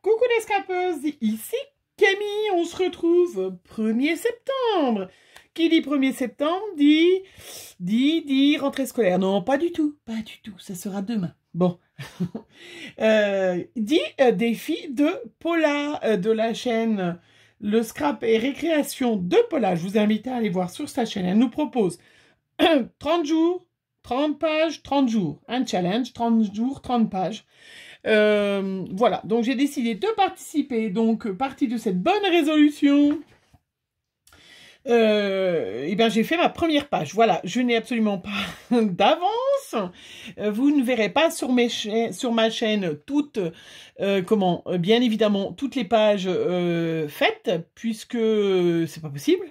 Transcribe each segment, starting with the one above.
Coucou les scrapeuses, ici Camille, on se retrouve 1er septembre. Qui dit 1er septembre dit, dit, dit rentrée scolaire. Non, pas du tout, pas du tout, ça sera demain. Bon. Euh, dit euh, défi de Paula euh, de la chaîne Le Scrap et Récréation de Paula. Je vous invite à aller voir sur sa chaîne. Elle nous propose 30 jours, 30 pages, 30 jours. Un challenge, 30 jours, 30 pages. Euh, voilà, donc j'ai décidé de participer, donc partie de cette bonne résolution. Euh, eh bien j'ai fait ma première page. Voilà, je n'ai absolument pas d'avance. Euh, vous ne verrez pas sur, sur ma chaîne toutes, euh, comment, bien évidemment, toutes les pages faites, puisque c'est pas possible.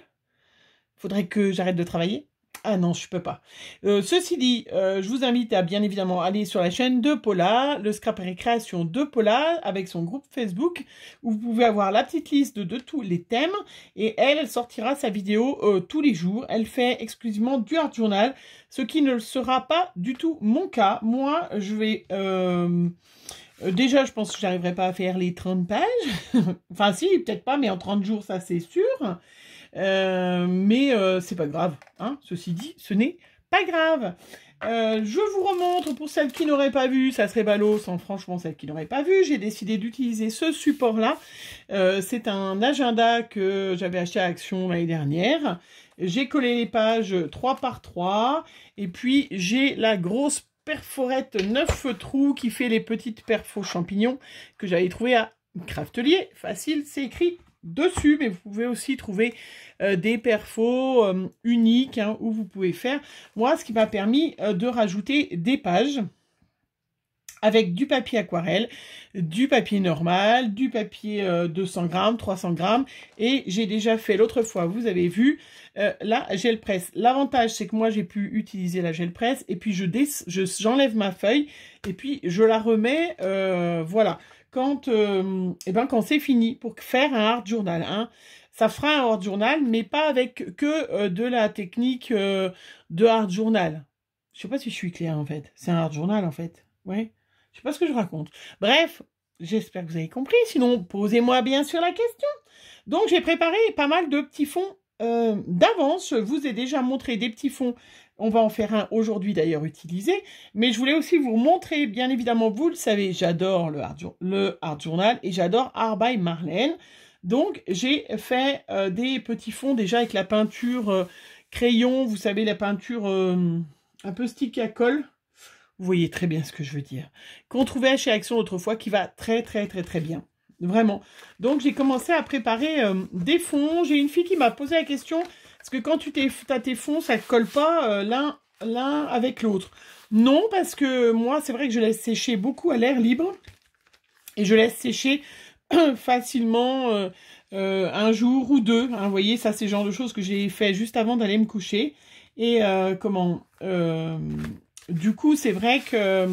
Faudrait que j'arrête de travailler. Ah non, je peux pas. Euh, ceci dit, euh, je vous invite à bien évidemment aller sur la chaîne de Paula, le scrap récréation de Paula, avec son groupe Facebook, où vous pouvez avoir la petite liste de, tous les thèmes. Et elle, elle sortira sa vidéo euh, tous les jours. Elle fait exclusivement du art journal, ce qui ne sera pas du tout mon cas. Moi, je vais... Déjà, je pense que j'arriverai pas à faire les 30 pages. enfin, si, peut-être pas, mais en 30 jours, ça c'est sûr. Euh, mais euh, c'est pas grave. Hein. Ceci dit, ce n'est pas grave. Euh, je vous remontre pour celles qui n'auraient pas vu, ça serait ballot sans franchement celles qui n'auraient pas vu. J'ai décidé d'utiliser ce support-là. c'est un agenda que j'avais acheté à Action l'année dernière. J'ai collé les pages 3 par 3 et puis j'ai la grosse perforette 9 trous qui fait les petites perfos champignons que j'avais trouvé à Craftelier. Facile, c'est écrit dessus, mais vous pouvez aussi trouver euh, des perfos euh, uniques hein, où vous pouvez faire. Moi, ce qui m'a permis euh, de rajouter des pages avec du papier aquarelle, du papier normal, du papier 200 grammes, 300 grammes, et j'ai déjà fait l'autre fois, vous avez vu, la gel presse. L'avantage, c'est que moi, j'ai pu utiliser la gel presse, et puis je j'enlève ma feuille, et puis je la remets, voilà, quand, euh, eh ben, quand c'est fini, pour faire un hard journal. Hein. Ça fera un hard journal, mais pas avec que euh, de la technique euh, de hard journal. Je sais pas si je suis claire en fait. C'est un hard journal en fait. Ouais. Je sais pas ce que je raconte. Bref, j'espère que vous avez compris. Sinon, posez-moi bien sûr la question. Donc j'ai préparé pas mal de petits fonds d'avance. Je vous ai déjà montré des petits fonds on va en faire un aujourd'hui d'ailleurs utilisé, mais je voulais aussi vous montrer, bien évidemment, vous le savez, j'adore le, le, Art Journal et j'adore Art by Marlène. Donc j'ai fait euh, des petits fonds déjà avec la peinture euh, crayon, vous savez, la peinture euh, un peu stick à colle. Vous voyez très bien ce que je veux dire. Qu'on trouvait chez Action autrefois, qui va très très très très bien vraiment. Donc j'ai commencé à préparer des fonds. J'ai une fille qui m'a posé la question parce que quand tu as tes fonds, ça ne colle pas euh, l'un avec l'autre. Non, parce que moi, c'est vrai que je laisse sécher beaucoup à l'air libre. Et je laisse sécher facilement euh, euh, un jour ou deux. Hein. Vous voyez, ça, c'est le genre de choses que j'ai fait juste avant d'aller me coucher. Et comment Du coup, c'est vrai que...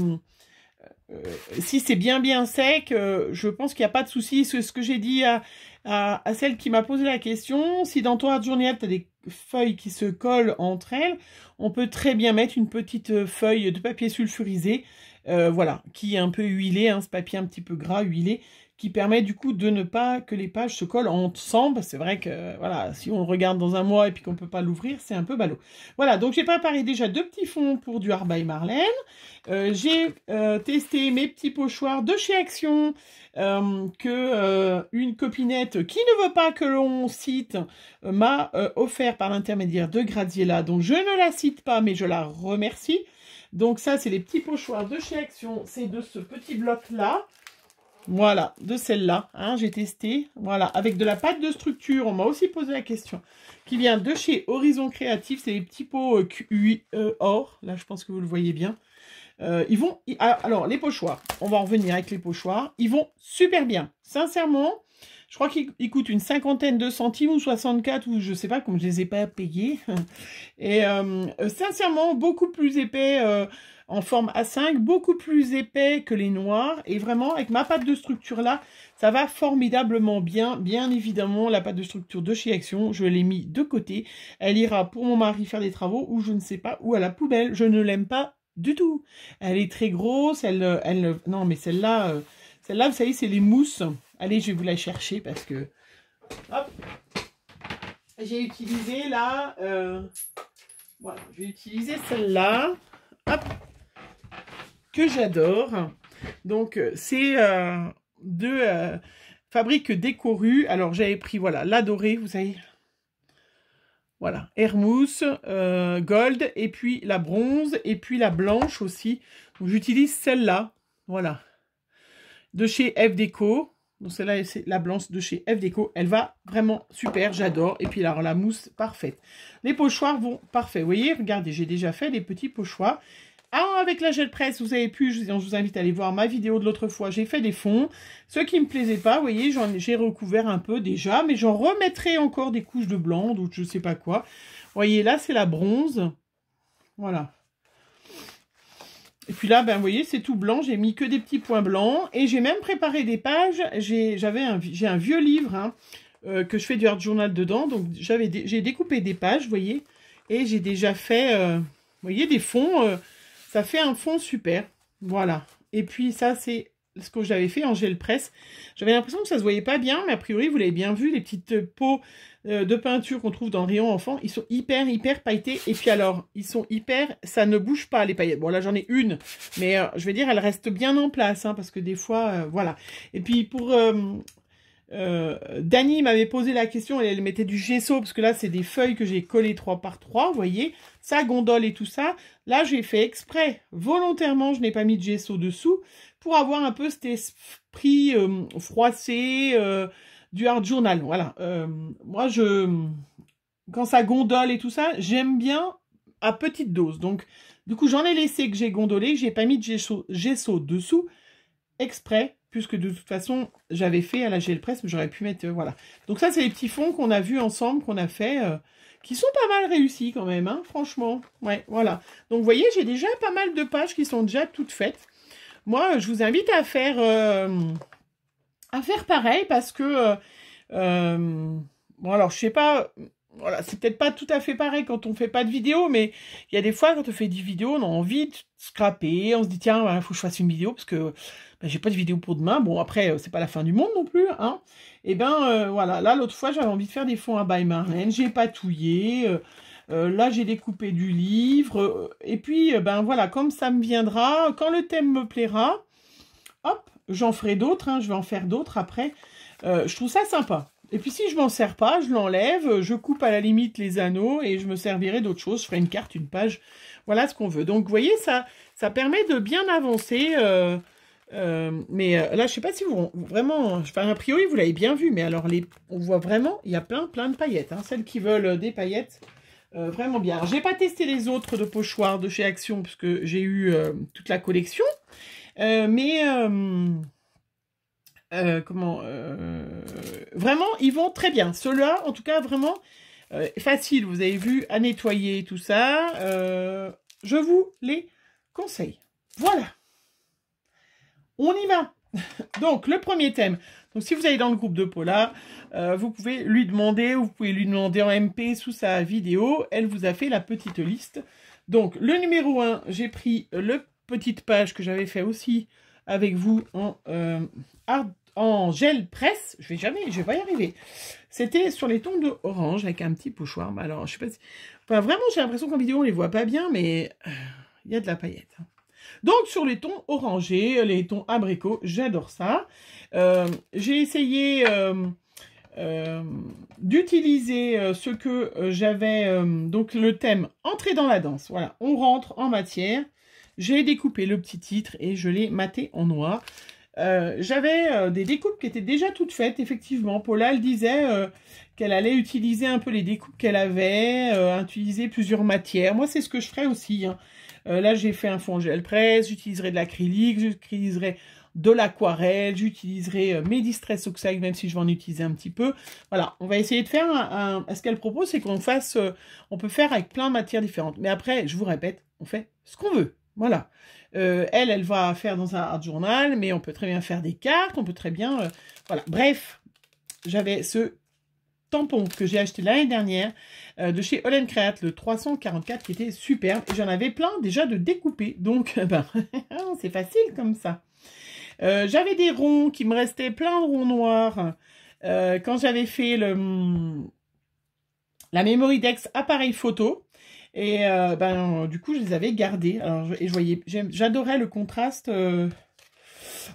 si c'est bien bien sec, je pense qu'il n'y a pas de souci. Ce, ce que j'ai dit à à, celle qui m'a posé la question, si dans ton art journal, tu as des feuilles qui se collent entre elles, on peut très bien mettre une petite euh, feuille de papier sulfurisé, euh, voilà, qui est un peu huilée, hein, ce papier un petit peu gras, huilé, qui permet du coup de ne pas que les pages se collent ensemble. C'est vrai que voilà, si on regarde dans un mois et puis qu'on peut pas l'ouvrir, c'est un peu ballot. Voilà, donc j'ai préparé déjà deux petits fonds pour du Arbaï Marlène. Euh, j'ai euh, testé mes petits pochoirs de chez Action qu'une euh, que une copinette qui ne veut pas que l'on cite m'a offert par l'intermédiaire de Graziella. Donc je ne la cite pas, mais je la remercie. Donc ça, c'est les petits pochoirs de chez Action. C'est de ce petit bloc là. Voilà, de celle-là, hein, j'ai testé. Voilà, avec de la pâte de structure, on m'a aussi posé la question. Qui vient de chez Horizon Créatif, c'est les petits pots euh, euh, or. Là, je pense que vous le voyez bien. Euh, ils vont, ah, alors les pochoirs, on va en revenir avec les pochoirs. Ils vont super bien. Sincèrement, je crois qu'il coûte une cinquantaine de centimes ou 64 ou je sais pas, comme je les ai pas payés. Et euh, euh, sincèrement, beaucoup plus épais euh, en forme A5, beaucoup plus épais que les noirs. Et vraiment, avec ma pâte de structure là, ça va formidablement bien. Bien évidemment, la pâte de structure de chez Action, je l'ai mis de côté. Elle ira pour mon mari faire des travaux ou je ne sais pas, ou à la poubelle. Je ne l'aime pas du tout. Elle est très grosse, elle... elle non, mais celle-là... Celle-là, vous savez, c'est les mousses. Allez, je vais vous la chercher parce que... J'ai utilisé là... Euh, voilà, j'ai utilisé celle-là. Que j'adore. Donc, euh, c'est euh, de Fabrique Décorue. Alors, j'avais pris, voilà, la dorée, vous savez... Voilà, Hermousse, Gold, et puis la bronze, et puis la blanche aussi. J'utilise celle-là, voilà, de chez F Déco. Donc celle-là, c'est la blanche de chez FDECO. Elle va vraiment super, j'adore. Et puis là, la mousse, parfaite. Les pochoirs vont parfait. Vous voyez, regardez, j'ai déjà fait des petits pochoirs. Ah, avec la gel presse, vous avez pu, je vous invite à aller voir ma vidéo de l'autre fois, j'ai fait des fonds. Ceux qui ne me plaisaient pas, vous voyez, j'ai recouvert un peu déjà, mais j'en remettrai encore des couches de blanc, ou je ne sais pas quoi. Vous voyez, là, c'est la bronze. Voilà, et puis là, ben, vous voyez, c'est tout blanc. J'ai mis que des petits points blancs. Et j'ai même préparé des pages. J'ai un, vieux livre hein, euh, que je fais du art journal dedans. Donc, j'ai découpé des pages, vous voyez. Et j'ai déjà fait, euh, voyez, des fonds. Euh, ça fait un fond super. Voilà. Et puis, ça, c'est ce que j'avais fait en gel presse. J'avais l'impression que ça se voyait pas bien, mais a priori, vous l'avez bien vu, les petites peaux euh, de peinture qu'on trouve dans le rayon enfant, ils sont hyper, hyper pailletés. Et puis alors, ils sont hyper, ça ne bouge pas les paillettes. Bon, là, j'en ai une, mais euh, je vais dire, elle reste bien en place, hein, parce que des fois, euh, voilà. Et puis, pour... Euh, Dani m'avait posé la question, et elle, mettait du gesso, parce que là, c'est des feuilles que j'ai collées trois par trois, vous voyez, ça gondole et tout ça. Là, j'ai fait exprès, volontairement, je n'ai pas mis de gesso dessous, pour avoir un peu cet esprit euh, froissé euh, du hard journal. Voilà, moi, je quand ça gondole et tout ça, j'aime bien à petite dose. Donc, du coup, j'en ai laissé que j'ai gondolé, j'ai pas mis de gesso, gesso dessous, exprès, puisque de toute façon, j'avais fait à la gel presse, mais j'aurais pu mettre, euh, voilà. Donc ça, c'est les petits fonds qu'on a vus ensemble, qu'on a fait, euh, qui sont pas mal réussis quand même, hein, franchement. Ouais, voilà. Donc vous voyez, j'ai déjà pas mal de pages qui sont déjà toutes faites. Moi, euh, je vous invite à faire, à faire pareil, parce que, bon alors, je sais pas, voilà, c'est peut-être pas tout à fait pareil quand on fait pas de vidéo, mais il y a des fois quand on fait des vidéos, on a envie de scraper, on se dit tiens, il bah, faut que je fasse une vidéo parce que bah, j'ai pas de vidéo pour demain. Bon après, euh, c'est pas la fin du monde non plus, hein. Et eh ben euh, voilà, là l'autre fois j'avais envie de faire des fonds à by marraine, j'ai patouillé. Euh, là, j'ai découpé du livre. et puis, ben voilà, comme ça me viendra, quand le thème me plaira, hop, j'en ferai d'autres. Hein, je vais en faire d'autres après. je trouve ça sympa. Et puis si je m'en sers pas, je l'enlève, je coupe à la limite les anneaux et je me servirai d'autre chose. Je ferai une carte, une page, voilà ce qu'on veut. Donc vous voyez, ça, ça permet de bien avancer. Euh, euh, mais euh, là, je sais pas si vous vraiment, enfin a priori vous l'avez bien vu, mais alors on voit vraiment, il y a plein plein de paillettes. Hein. Celles qui veulent des paillettes, vraiment bien. Alors j'ai pas testé les autres de pochoirs de chez Action puisque j'ai eu toute la collection, mais euh, comment euh, Vraiment, ils vont très bien. Ceux-là, en tout cas, vraiment euh, facile. Vous avez vu à nettoyer tout ça. je vous les conseille. Voilà. On y va. Donc, le premier thème. Donc, si vous allez dans le groupe de Paula, vous pouvez lui demander, ou vous pouvez lui demander en MP sous sa vidéo. Elle vous a fait la petite liste. Donc, le numéro 1, j'ai pris le petite page que j'avais fait aussi avec vous en euh, en gel presse. Je vais jamais, je vais pas y arriver. C'était sur les tons de orange avec un petit pochoir. Bah, alors, je sais pas vraiment, j'ai l'impression qu'en vidéo, on les voit pas bien, mais euh, il y a de la paillette. Hein. Donc, sur les tons orangés, les tons abricots, j'adore ça. Euh, j'ai essayé euh, d'utiliser ce que j'avais, donc le thème « Entrer dans la danse ». Voilà, on rentre en matière. J'ai découpé le petit titre et je l'ai maté en noir. Euh, j'avais euh, des découpes qui étaient déjà toutes faites, effectivement. Paula, elle disait euh, qu'elle allait utiliser un peu les découpes qu'elle avait, utiliser plusieurs matières. Moi, c'est ce que je ferais aussi. Hein. là, j'ai fait un fond gel presse, j'utiliserai de l'acrylique, j'utiliserai de l'aquarelle, j'utiliserai mes distress oxide, même si je vais en utiliser un petit peu. Voilà, on va essayer de faire Ce qu'elle propose, c'est qu'on fasse... on peut faire avec plein de matières différentes. Mais après, je vous répète, on fait ce qu'on veut. Voilà. Euh, elle, elle va faire dans un art journal, mais on peut très bien faire des cartes, on peut très bien... Euh, voilà, bref, j'avais ce tampon que j'ai acheté l'année dernière euh, de chez Olen Create, le 344, qui était superbe. Et j'en avais plein déjà de découpés, donc ben, c'est facile comme ça. j'avais des ronds qui me restaient plein de ronds noirs. quand j'avais fait le, hum, la memory dex appareil photo, et euh, ben, du coup, je les avais gardées, j'adorais le contraste euh,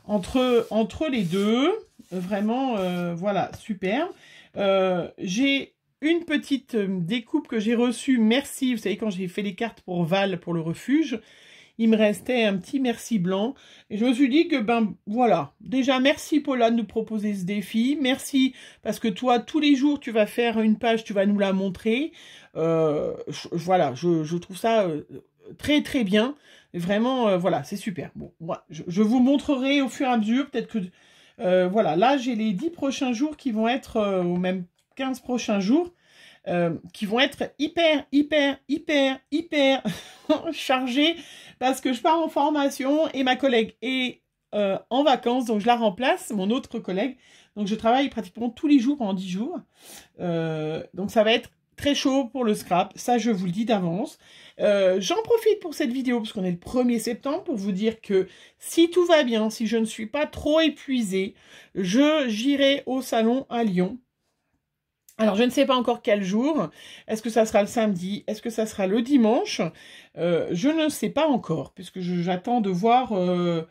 entre, entre les deux. Vraiment, euh, voilà, super. j'ai une petite découpe que j'ai reçue. Merci. Vous savez, quand j'ai fait les cartes pour Val, pour le refuge, il me restait un petit merci blanc. Et je me suis dit que, ben voilà, déjà merci Paula de nous proposer ce défi. Merci parce que toi, tous les jours, tu vas faire une page, tu vas nous la montrer. Euh, voilà, je, trouve ça euh, très très bien. Vraiment, euh, voilà, c'est super. Bon, moi, je, vous montrerai au fur et à mesure, peut-être que... voilà, là j'ai les 10 prochains jours qui vont être, ou même 15 prochains jours, qui vont être hyper, hyper, hyper, hyper chargés parce que je pars en formation et ma collègue est euh, en vacances, donc je la remplace, mon autre collègue. Donc je travaille pratiquement tous les jours pendant 10 jours. Euh, donc ça va être très chaud pour le scrap, ça je vous le dis d'avance. Euh, j'en profite pour cette vidéo, parce qu'on est le 1er septembre, pour vous dire que si tout va bien, si je ne suis pas trop épuisée, je j'irai au salon à Lyon alors, je ne sais pas encore quel jour. Est-ce que ça sera le samedi Est-ce que ça sera le dimanche euh, Je ne sais pas encore, puisque j'attends de voir... Euh,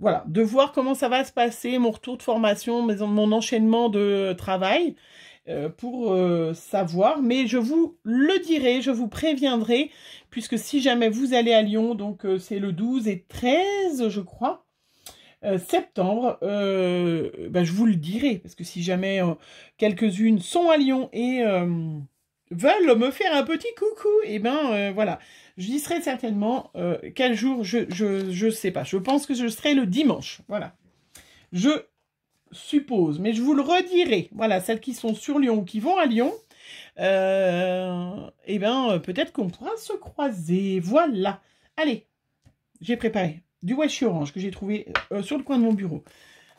voilà, de voir comment ça va se passer, mon retour de formation, mon enchaînement de travail, euh, pour savoir. Mais je vous le dirai, je vous préviendrai, puisque si jamais vous allez à Lyon, donc c'est le 12 et 13, je crois, euh, septembre, euh, ben, je vous le dirai, parce que si jamais euh, quelques-unes sont à Lyon et veulent me faire un petit coucou, et eh ben voilà, je serai certainement quel jour, je ne sais pas. Je pense que je serai le dimanche, voilà. Je suppose, mais je vous le redirai. Voilà, celles qui sont sur Lyon ou qui vont à Lyon, et eh ben peut-être qu'on pourra se croiser. Voilà. Allez, j'ai préparé du washi orange que j'ai trouvé euh, sur le coin de mon bureau.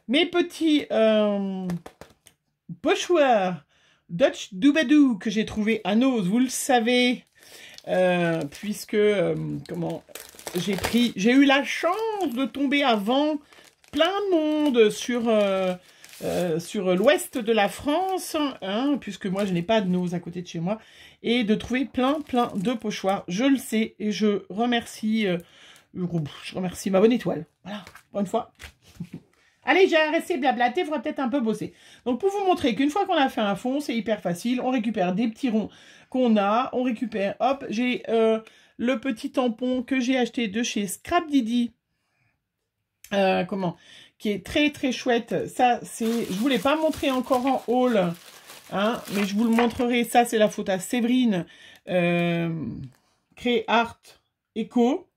Mes petits euh, pochoirs Dutch Doubadou que j'ai trouvé à Nose, vous le savez, euh, puisque comment j'ai pris, j'ai eu la chance de tomber avant plein de monde sur sur l'ouest de la France, hein, puisque moi je n'ai pas de nose à côté de chez moi, et de trouver plein plein de pochoirs. Je le sais et je remercie euh, je remercie ma bonne étoile. Voilà, bonne une fois. Allez, j'ai arrêté blablater, faudra peut-être un peu bosser. Donc, pour vous montrer qu'une fois qu'on a fait un fond, c'est hyper facile. On récupère des petits ronds qu'on a. On récupère, hop, j'ai euh, le petit tampon que j'ai acheté de chez Scrap Didi. Euh, comment Qui est très, très chouette. Ça, c'est... Je vous l'ai pas montré encore en haul, hein, mais je vous le montrerai. Ça, c'est la faute à Séverine. Euh, Art Eco.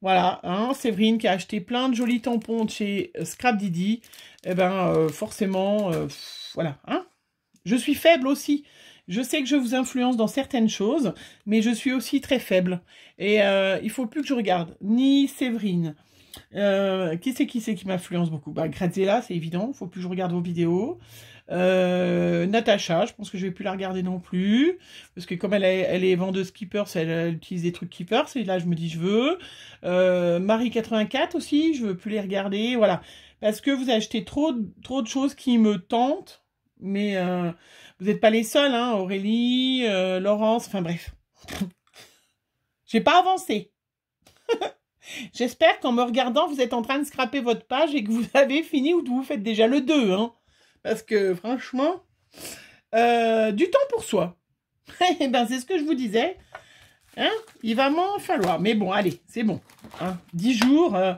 Voilà, hein, Séverine qui a acheté plein de jolis tampons de chez euh, Scrap Didi. Eh ben, euh, forcément, euh, voilà. Hein je suis faible aussi. Je sais que je vous influence dans certaines choses, mais je suis aussi très faible. Et il il faut plus que je regarde ni Séverine. qui c'est qui c'est qui m'influence beaucoup Bah c'est évident. Il Faut plus que je regarde vos vidéos. Euh, Natacha, je pense que je vais plus la regarder non plus. Parce que comme elle, est, elle est vendeuse Keepers, elle, elle, utilise des trucs Keepers. Et là, je me dis, je veux. Euh, Marie84 aussi, je veux plus les regarder. Voilà. Parce que vous achetez trop, trop de choses qui me tentent. Mais euh, vous n'êtes pas les seuls, hein. Aurélie, euh, Laurence, enfin bref. J'ai pas avancé. J'espère qu'en me regardant, vous êtes en train de scraper votre page et que vous avez fini ou que vous faites déjà le 2. Hein. Parce que franchement, euh, du temps pour soi. Eh ben, c'est ce que je vous disais. Hein Il va m'en falloir. Mais bon, allez, c'est bon. Hein 10 jours, euh,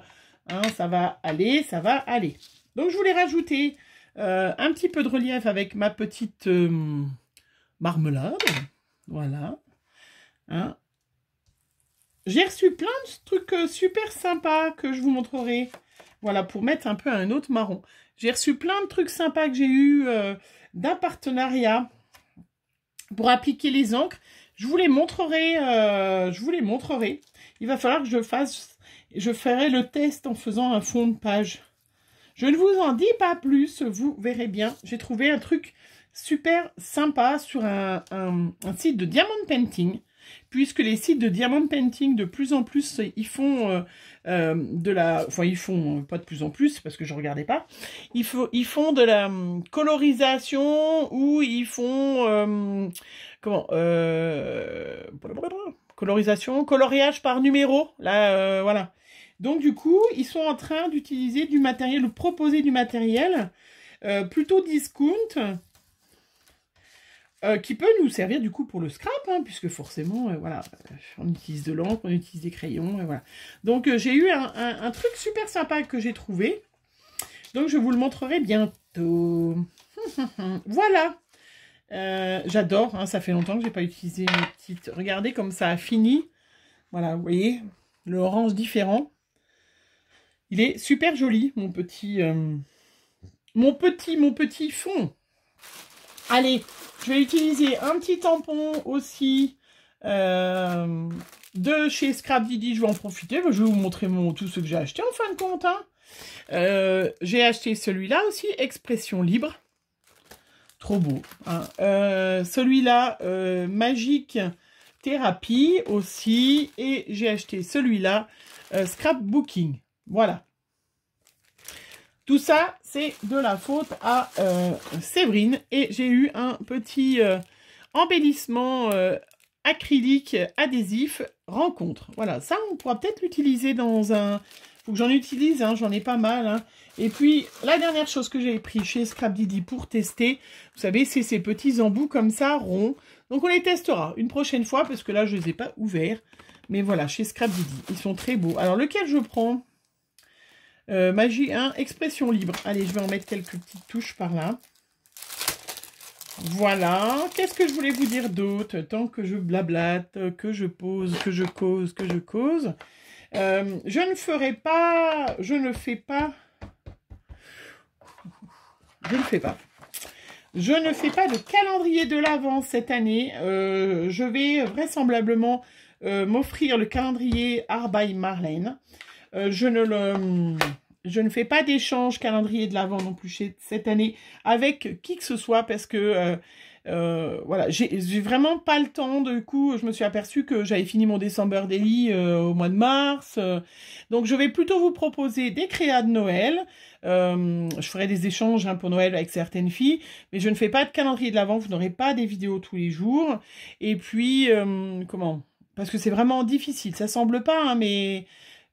hein, ça va aller, ça va aller. Donc, je voulais rajouter euh, un petit peu de relief avec ma petite marmelade. Voilà. Hein J'ai reçu plein de trucs super sympas que je vous montrerai. Voilà, pour mettre un peu un autre marron. J'ai reçu plein de trucs sympas que j'ai eu euh, d'un partenariat pour appliquer les encres. Je vous les montrerai, euh, je vous les montrerai. Il va falloir que je fasse, je ferai le test en faisant un fond de page. Je ne vous en dis pas plus, vous verrez bien. J'ai trouvé un truc super sympa sur un, site de diamond painting, puisque les sites de diamond painting, de plus en plus, ils font euh, euh, de la... Enfin, ils font pas de plus en plus, parce que je regardais pas. Ils, ils font de la euh, colorisation ou ils font... Euh, comment Colorisation, coloriage par numéro. Là, voilà. Donc, du coup, ils sont en train d'utiliser du matériel, ou proposer du matériel plutôt discount euh, qui peut nous servir du coup pour le scrap, hein, puisque forcément, euh, voilà, euh, on utilise de l'encre, on utilise des crayons, et voilà. Donc j'ai eu un, truc super sympa que j'ai trouvé, donc je vous le montrerai bientôt. voilà, j'adore, hein, ça fait longtemps que je n'ai pas utilisé mes petites... Regardez comme ça a fini, voilà, vous voyez, le différent. Il est super joli, mon petit, mon petit, mon petit fond. Allez, je vais utiliser un petit tampon aussi euh, de chez Scrap Didi. Je vais en profiter. Je vais vous montrer mon, tout ce que j'ai acheté en fin de compte. Hein. Euh, j'ai acheté celui-là aussi, Expression Libre. Trop beau. Hein. Euh, celui-là, Magique Thérapie aussi. Et j'ai acheté celui-là, Scrapbooking. Voilà. Tout ça, c'est de la faute à euh, Séverine. Et j'ai eu un petit euh, embellissement euh, acrylique adhésif rencontre. Voilà, ça, on pourra peut-être l'utiliser dans un... faut que j'en utilise, hein, j'en ai pas mal. Hein. Et puis, la dernière chose que j'ai pris chez Scrap Didi pour tester, vous savez, c'est ces petits embouts comme ça, ronds. Donc, on les testera une prochaine fois, parce que là, je ne les ai pas ouverts. Mais voilà, chez Scrap Didi, ils sont très beaux. Alors, lequel je prends euh, magie 1, expression libre. Allez, je vais en mettre quelques petites touches par là. Voilà, qu'est-ce que je voulais vous dire d'autre Tant que je blablate, que je pose, que je cause, que je cause. Euh, je ne ferai pas, je ne fais pas, je ne fais pas. Je ne fais pas de calendrier de l'avance cette année. Euh, je vais vraisemblablement m'offrir le calendrier Art Marlène. Euh, je, ne le, je ne fais pas d'échange calendrier de l'avant non plus cette année avec qui que ce soit parce que euh, euh, voilà, j'ai vraiment pas le temps. Du coup, je me suis aperçue que j'avais fini mon December Daily au mois de mars. donc, je vais plutôt vous proposer des créas de Noël. je ferai des échanges hein, pour Noël avec certaines filles, mais je ne fais pas de calendrier de l'avant. Vous n'aurez pas des vidéos tous les jours. Et puis, comment Parce que c'est vraiment difficile. Ça semble pas, hein, mais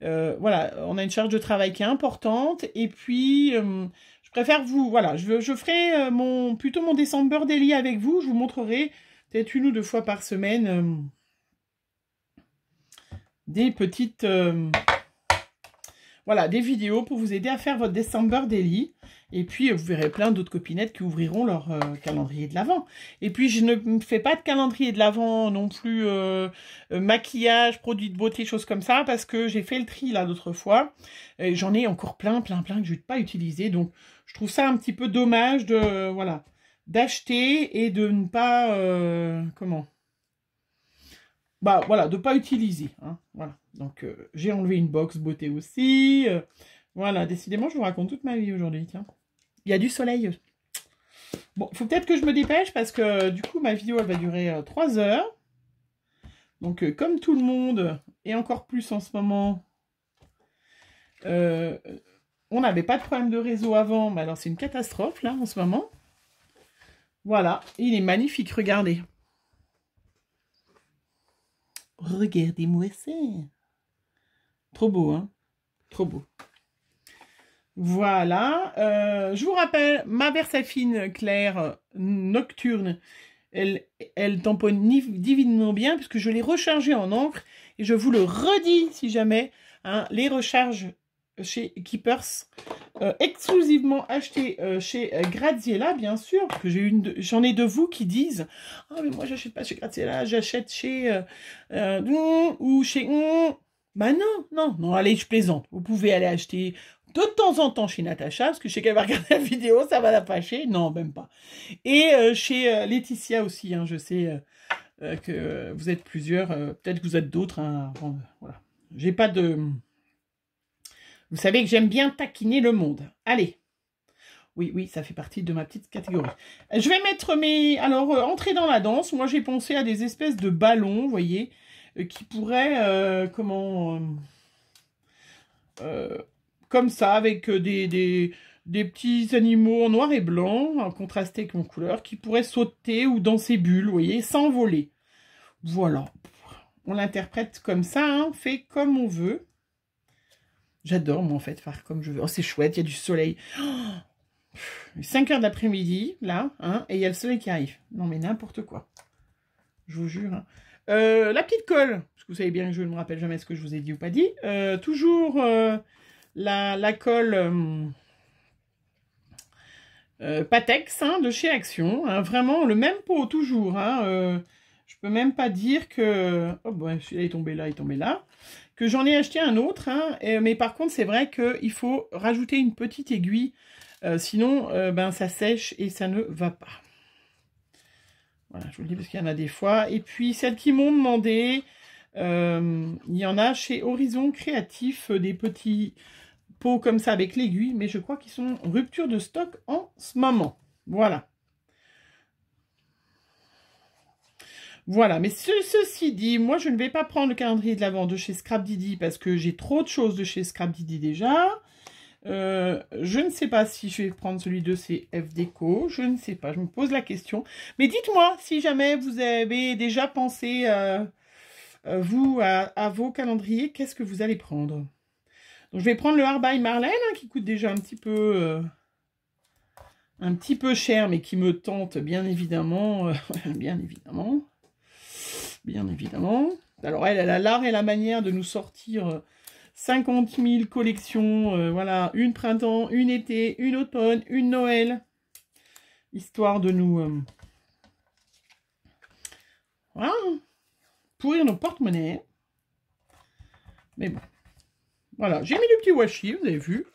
euh, voilà, on a une charge de travail qui est importante. Et puis, euh, je préfère vous, voilà, je, je ferai euh, mon, plutôt mon décembre daily avec vous. Je vous montrerai peut-être une ou deux fois par semaine des petites, voilà, des vidéos pour vous aider à faire votre December Daily. Et puis, vous verrez plein d'autres copinettes qui ouvriront leur euh, calendrier de l'Avent. Et puis, je ne fais pas de calendrier de l'Avent non plus euh, euh, maquillage, produits de beauté, choses comme ça, parce que j'ai fait le tri là l'autre fois. Et j'en ai encore plein, plein, plein que je n'ai pas utilisé. Donc, je trouve ça un petit peu dommage de, voilà, d'acheter et de ne pas, comment bah voilà, de pas utiliser. Hein. voilà. Donc euh, j'ai enlevé une box beauté aussi. Euh, voilà, décidément, je vous raconte toute ma vie aujourd'hui. Tiens, il y a du soleil. Bon, faut peut-être que je me dépêche parce que du coup, ma vidéo elle va durer 3 euh, heures. Donc, comme tout le monde, et encore plus en ce moment, on n'avait pas de problème de réseau avant, mais alors c'est une catastrophe là en ce moment. Voilà, il est magnifique, regardez. Regardez-moi ça. Trop beau, hein Trop beau. Voilà. Euh, je vous rappelle, ma Fine claire nocturne, elle, elle tamponne divinement bien puisque je l'ai rechargée en encre. Et je vous le redis, si jamais, hein, les recharges chez Keepers, euh, exclusivement acheté euh, chez euh, Graziella, bien sûr, parce que j'ai une, j'en ai de vous qui disent « Ah, mais moi, j'achète pas chez Graziella, j'achète chez... ou chez... Bah non, non, non, allez, je plaisante. Vous pouvez aller acheter de temps en temps chez Natacha, parce que je sais qu'elle va regarder la vidéo, ça va la fâcher. Non, même pas. Et chez Laetitia aussi, hein, je sais que vous êtes plusieurs, peut-être que vous êtes d'autres. Hein, voilà. J'ai pas de... Vous savez que j'aime bien taquiner le monde. Allez. Oui, oui, ça fait partie de ma petite catégorie. Euh, je vais mettre mes... Alors, euh, entrer dans la danse. Moi, j'ai pensé à des espèces de ballons, vous voyez, euh, qui pourraient... comment... comme ça, avec des, des, des, petits animaux en noir et blanc, contrastés avec mon couleur, qui pourraient sauter ou danser bulles, vous voyez, s'envoler. Voilà. On l'interprète comme ça, on hein, fait comme on veut. J'adore, moi, en fait, faire comme je veux. Oh, c'est chouette, il y a du soleil. 5 heures daprès midi là, hein, et il y a le soleil qui arrive. Non, mais n'importe quoi. Je vous jure. Hein. Euh, la petite colle, parce que vous savez bien que je ne me rappelle jamais ce que je vous ai dit ou pas dit. Euh, toujours euh, la, la, colle Patex hein, de chez Action. Hein. vraiment le même pot, toujours. je peux même pas dire que... Oh, bon, bah, celui-là est tombé là, il est tombé là que j'en ai acheté un autre, hein, mais par contre c'est vrai qu'il faut rajouter une petite aiguille, euh, sinon euh, ben, ça sèche et ça ne va pas. Voilà, je vous le dis parce qu'il y en a des fois. Et puis celles qui m'ont demandé, euh, il y en a chez Horizon Créatif, des petits pots comme ça avec l'aiguille, mais je crois qu'ils sont en rupture de stock en ce moment. Voilà. Voilà, mais ceci dit, moi je ne vais pas prendre le calendrier de l'Avent de chez Scrap Didi parce que j'ai trop de choses de chez Scrap Didi déjà. Euh, je ne sais pas si je vais prendre celui de CF Déco, je ne sais pas, je me pose la question. Mais dites-moi si jamais vous avez déjà pensé, euh, euh, vous, à, vos calendriers, qu'est-ce que vous allez prendre Donc je vais prendre le Harby Marlène hein, qui coûte déjà un petit peu... un petit peu cher, mais qui me tente bien évidemment, bien évidemment bien évidemment. Alors elle, elle a l'art et la manière de nous sortir 50 euh, 000 collections, euh, voilà, une printemps, une été, une automne, une Noël, histoire de nous... voilà, euh, hein, pourrir nos porte monnaie Mais bon, voilà, j'ai mis du petit washi, vous avez vu,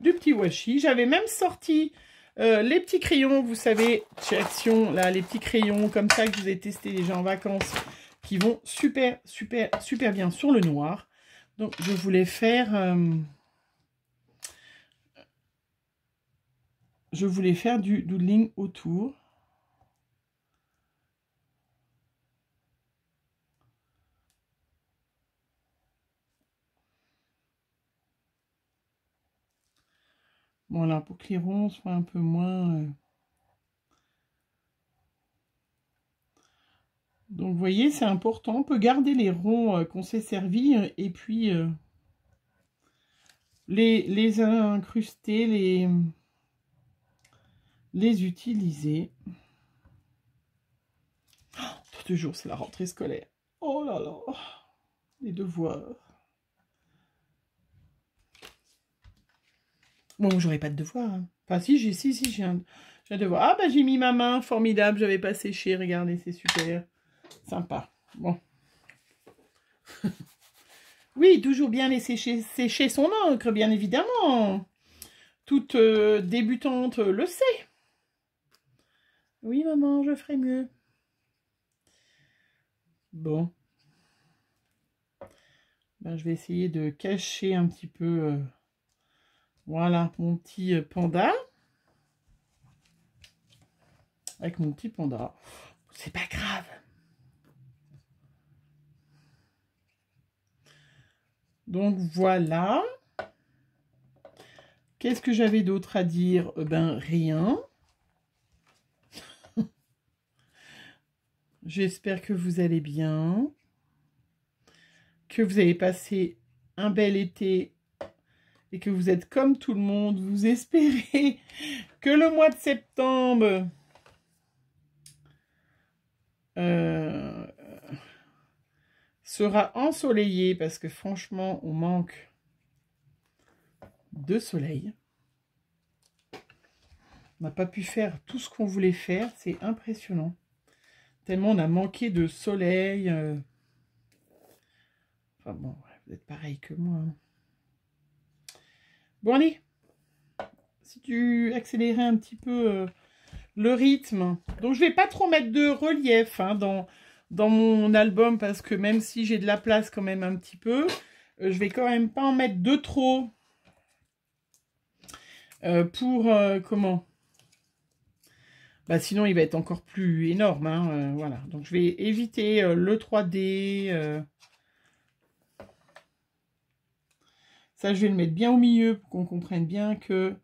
du petit washi. J'avais même sorti euh, les petits crayons, vous savez, là, les petits crayons comme ça que je vous ai testé déjà en vacances, qui vont super, super, super bien sur le noir. Donc, je voulais faire... Euh, je voulais faire du doodling autour. Voilà, pour que les ronds soient un peu moins... Euh, Donc, vous voyez, c'est important. On peut garder les ronds euh, qu'on s'est servis. Euh, et puis les, incruster, les, les utiliser. Oh, toujours, c'est la rentrée scolaire. Oh là là, oh, les devoirs. Bon, j'aurais pas de devoir. Hein. Enfin, si, j'ai si, si, j'ai un, devoir. Ah, ben, j'ai mis ma main. Formidable. J'avais pas séché. Regardez, c'est super. Sympa. Bon. oui, toujours bien laisser sécher, son encre, bien évidemment. Toute euh, débutante le sait. Oui, maman, je ferai mieux. Bon. Ben, je vais essayer de cacher un petit peu... Euh, voilà, mon petit euh, panda. Avec mon petit panda. C'est pas grave. Donc voilà. Qu'est-ce que j'avais d'autre à dire euh, Ben rien. J'espère que vous allez bien. Que vous avez passé un bel été que vous êtes comme tout le monde, vous espérez que le mois de septembre euh, sera ensoleillé parce que franchement, on manque de soleil. On n'a pas pu faire tout ce qu'on voulait faire, c'est impressionnant. Tellement on a manqué de soleil. Euh. Enfin bon, vous êtes pareil que moi. Hein. Bon, allez. Si tu accélérais un petit peu euh, le rythme. Donc, je vais pas trop mettre de relief hein, dans, dans mon album parce que même si j'ai de la place quand même un petit peu, euh, je vais quand même pas en mettre de trop. Euh, pour comment bah sinon il va être encore plus énorme hein, voilà donc je vais éviter le 3D Ça, je vais le mettre bien au milieu pour qu'on comprenne bien que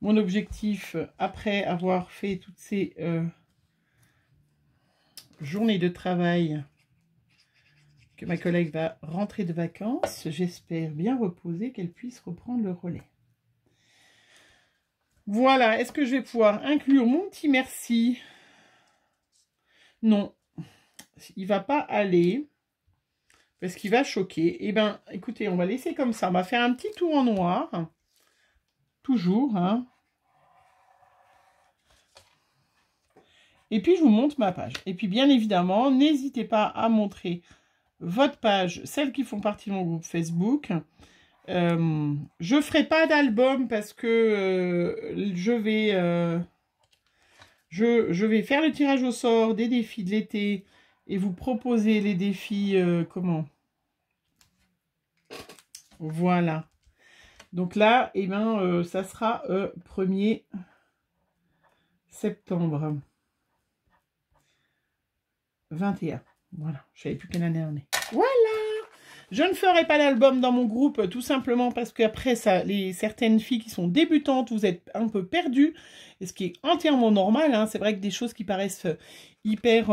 mon objectif, après avoir fait toutes ces euh, journées de travail, que ma collègue va rentrer de vacances, j'espère bien reposer, qu'elle puisse reprendre le relais. Voilà, est-ce que je vais pouvoir inclure mon petit merci Non, il ne va pas aller parce qu'il va choquer. Eh bien, écoutez, on va laisser comme ça. On va faire un petit tour en noir. Toujours. Hein. Et puis, je vous montre ma page. Et puis, bien évidemment, n'hésitez pas à montrer votre page, celles qui font partie de mon groupe Facebook. Euh, je ferai pas d'album parce que euh, je vais... Euh, je, je, vais faire le tirage au sort des défis de l'été et vous proposez les défis euh, comment Voilà. Donc là, et eh ben, euh, ça sera 1er euh, septembre 21. Voilà, je savais plus quelle année on Voilà je ne ferai pas l'album dans mon groupe, tout simplement parce qu'après, ça, les, certaines filles qui sont débutantes, vous êtes un peu perdues, et ce qui est entièrement normal. Hein. c'est vrai que des choses qui paraissent hyper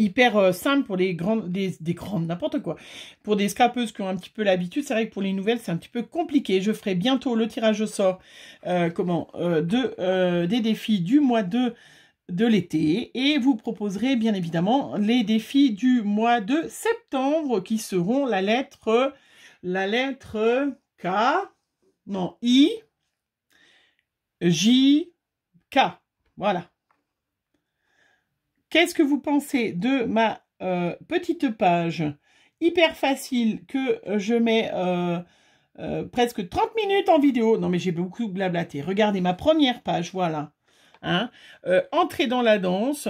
hyper euh, simple pour les grandes, des, grandes, n'importe quoi. Pour des scrapeuses qui ont un petit peu l'habitude, c'est vrai que pour les nouvelles, c'est un petit peu compliqué. Je ferai bientôt le tirage au sort euh, comment, euh, de, des défis du mois de, de l'été. Et vous proposerez bien évidemment les défis du mois de septembre qui seront la lettre, la lettre K, non, I, J, K. Voilà. Qu'est-ce que vous pensez de ma euh, petite page hyper facile que euh, je mets euh, presque 30 minutes en vidéo Non, mais j'ai beaucoup blablaté. Regardez ma première page, voilà. Hein entrez dans la danse.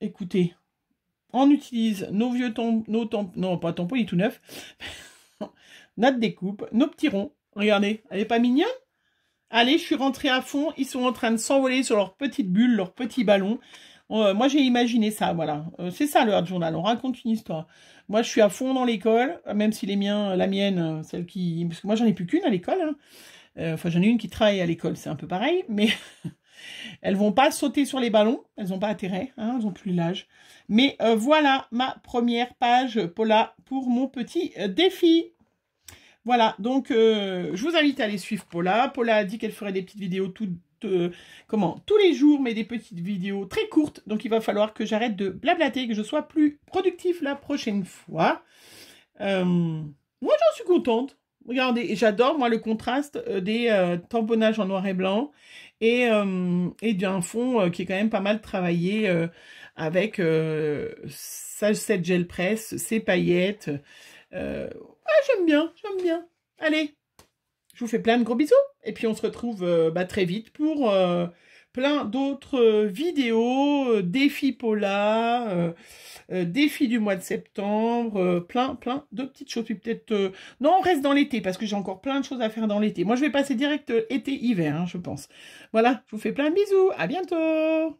écoutez, on utilise nos vieux nos tampons, non pas tampons, il est tout neuf. Notre découpe, nos petits ronds. Regardez, elle n'est pas mignonne Allez, je suis rentrée à fond. Ils sont en train de s'envoler sur leur petite bulles, leur petits ballon. Euh, moi, j'ai imaginé ça, voilà. Euh, c'est ça le hard journal. On raconte une histoire. Moi, je suis à fond dans l'école, même si les miens, la mienne, euh, celle qui, parce que moi, j'en ai plus qu'une à l'école. Hein. enfin, j'en ai une qui travaille à l'école, c'est un peu pareil, mais elles vont pas sauter sur les ballons, elles n'ont pas intérêt, hein, elles ont plus l'âge. Mais voilà ma première page, Paula, pour mon petit défi. Voilà, donc euh, je vous invite à aller suivre Paula. Paula a dit qu'elle ferait des petites vidéos toutes, euh, comment, tous les jours, mais des petites vidéos très courtes. Donc il va falloir que j'arrête de blablater, que je sois plus productif la prochaine fois. Euh, moi j'en suis contente. Regardez, j'adore moi le contraste des tamponnages en noir et blanc et, et d'un fond qui est quand même pas mal travaillé avec cette gel presse, ces paillettes. Ah, j'aime bien, j'aime bien. Allez, je vous fais plein de gros bisous. Et puis on se retrouve euh, bah, très vite pour euh, plein d'autres euh, vidéos, défis Pola, défis du mois de septembre, plein, plein de petites choses. Puis peut-être... Non, on reste dans l'été parce que j'ai encore plein de choses à faire dans l'été. Moi, je vais passer direct été-hiver, hein, je pense. Voilà, je vous fais plein de bisous. À bientôt